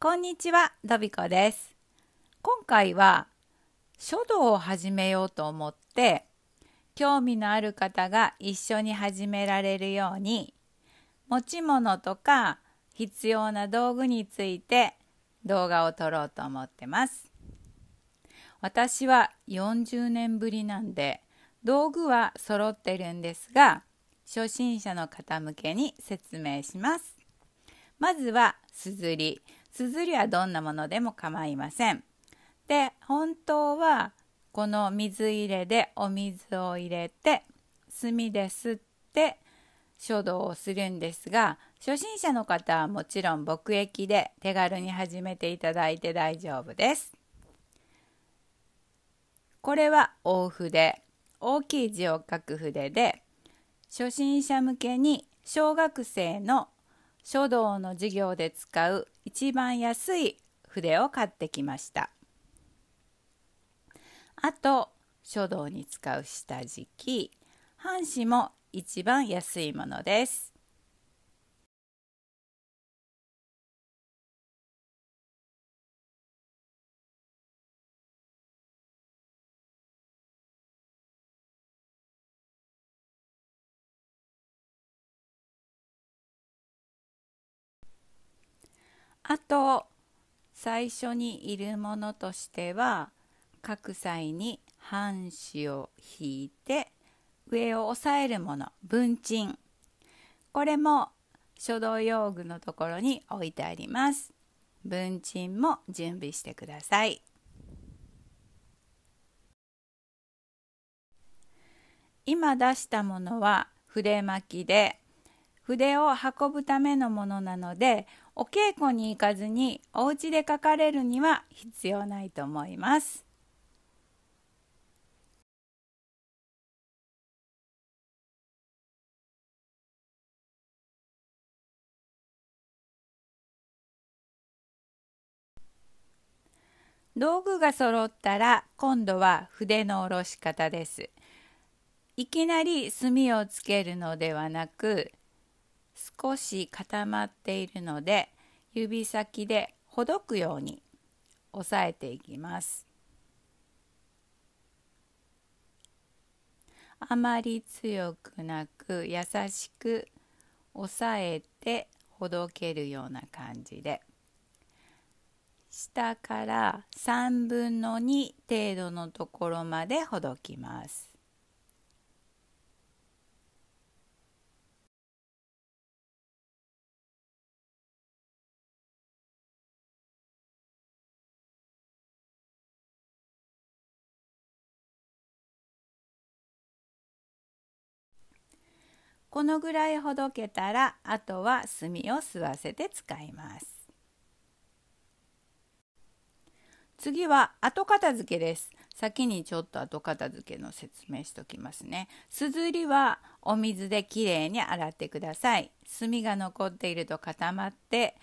こんにちは、ドビコです。今回は書道を始めようと思って興味のある方が一緒に始められるように持ち物とか必要な道具について動画を撮ろうと思ってます。私は40年ぶりなんで道具は揃ってるんですが初心者の方向けに説明します。まずは硯、綴りはどんなものでも構いません。で本当はこの水入れでお水を入れて墨で吸って書道をするんですが初心者の方はもちろん墨液で手軽に始めていただいて大丈夫です。これは大筆大きい字を書く筆で初心者向けに小学生の書道の授業で使う一番安い筆を買ってきましたあと書道に使う下敷き半紙も一番安いものですあと最初にいるものとしては各際に半紙を引いて上を押さえるもの文鎮これも書道用具のところに置いてあります文鎮も準備してください今出したものは筆巻きで筆を運ぶためのものなのでお稽古に行かずにお家で書かれるには必要ないと思います。道具が揃ったら今度は筆の下ろし方です。いきなり墨をつけるのではなく少し固まっているので指先でほどくように押さえていきますあまり強くなく優しく押さえてほどけるような感じで下から3分の2程度のところまでほどきます。このぐらいほどけたらあとは炭を吸わせて使います次は後片付けです先にちょっと後片付けの説明しときますねすずりはお水できれいに洗ってください炭が残っていると固まって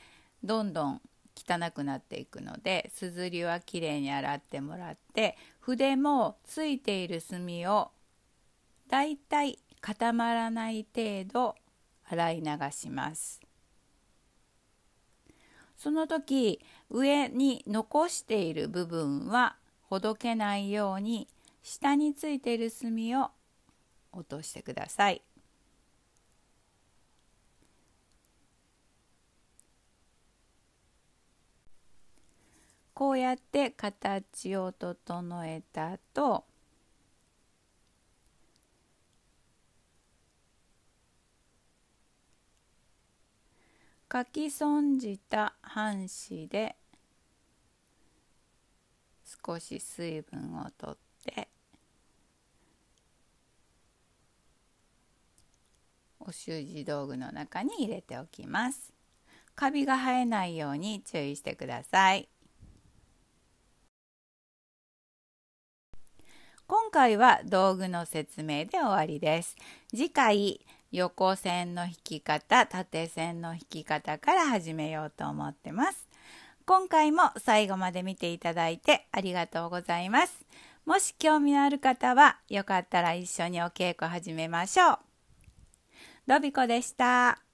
どんどん汚くなっていくのですずりはきれいに洗ってもらって筆もついている墨をだいたい固まらない程度洗い流しますその時上に残している部分はほどけないように下についている墨を落としてください。こうやって形を整えた後書き損じた半紙で少し水分を取ってお習字道具の中に入れておきますカビが生えないように注意してください今回は道具の説明で終わりです次回横線の引き方縦線の引き方から始めようと思ってます今回も最後まで見ていただいてありがとうございますもし興味のある方はよかったら一緒にお稽古始めましょうロビコでした。